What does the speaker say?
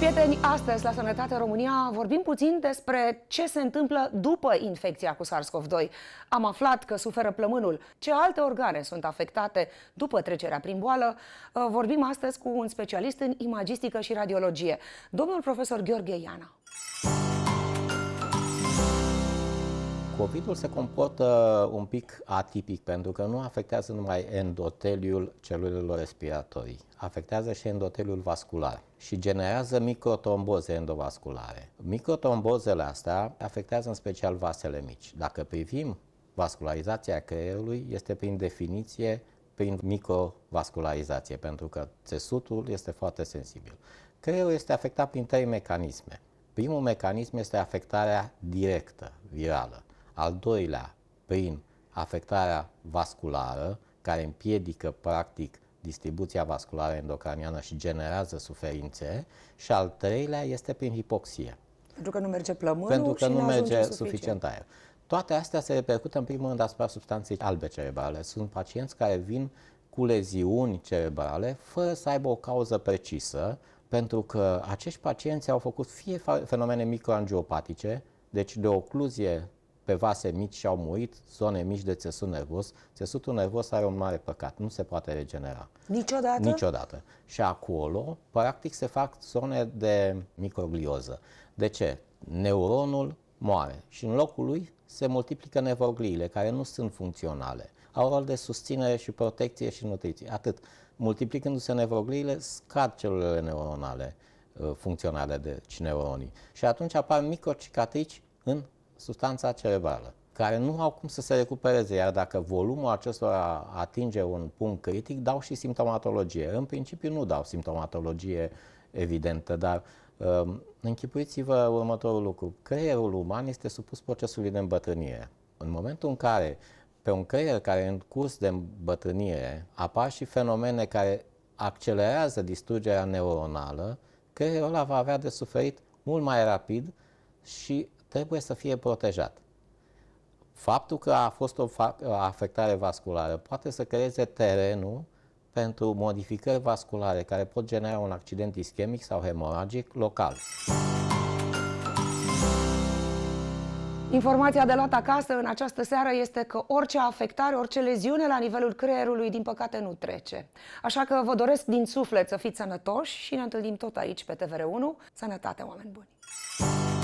Prieteni, astăzi la Sănătate România vorbim puțin despre ce se întâmplă după infecția cu SARS-CoV-2. Am aflat că suferă plămânul, ce alte organe sunt afectate după trecerea prin boală. Uh, vorbim astăzi cu un specialist în imagistică și radiologie, domnul profesor Gheorghe Iana. COVID-ul se comportă un pic atipic, pentru că nu afectează numai endoteliul celulelor respiratorii, afectează și endoteliul vascular și generează microtromboze endovasculare. Microtrombozele astea afectează în special vasele mici. Dacă privim vascularizația creierului, este prin definiție prin microvascularizație, pentru că țesutul este foarte sensibil. Creierul este afectat prin trei mecanisme. Primul mecanism este afectarea directă, virală. Al doilea, prin afectarea vasculară, care împiedică practic distribuția vasculară endocraniană și generează suferințe. Și al treilea este prin hipoxie. Pentru că nu merge plămânul Pentru că și nu, nu merge suficient. suficient aer. Toate astea se repercută în primul rând asupra substanței albe cerebrale. Sunt pacienți care vin cu leziuni cerebrale fără să aibă o cauză precisă, pentru că acești pacienți au făcut fie fenomene microangiopatice, deci de ocluzie pe vase mici și au murit, zone mici de țesut nervos. Țesutul nervos are un mare păcat, nu se poate regenera. Niciodată? Niciodată. Și acolo, practic, se fac zone de microglioză. De ce? Neuronul moare și în locul lui se multiplică nevogliile care nu sunt funcționale. Au rol de susținere și protecție și nutriție. Atât. Multiplicându-se nevrogliile, scad celulele neuronale uh, funcționale de neuronii. Și atunci apar microcicatrici în substanța cerebrală, care nu au cum să se recupereze, iar dacă volumul acestora atinge un punct critic, dau și simptomatologie. În principiu nu dau simptomatologie evidentă, dar um, închipuiți-vă următorul lucru. Creierul uman este supus procesului de îmbătrânire. În momentul în care pe un creier care e în curs de îmbătrânire apar și fenomene care accelerează distrugerea neuronală, creierul ăla va avea de suferit mult mai rapid și trebuie să fie protejat. Faptul că a fost o afectare vasculară poate să creeze terenul pentru modificări vasculare care pot genera un accident ischemic sau hemoragic local. Informația de luat acasă în această seară este că orice afectare, orice leziune la nivelul creierului, din păcate, nu trece. Așa că vă doresc din suflet să fiți sănătoși și ne întâlnim tot aici pe TVR1. Sănătate, oameni buni!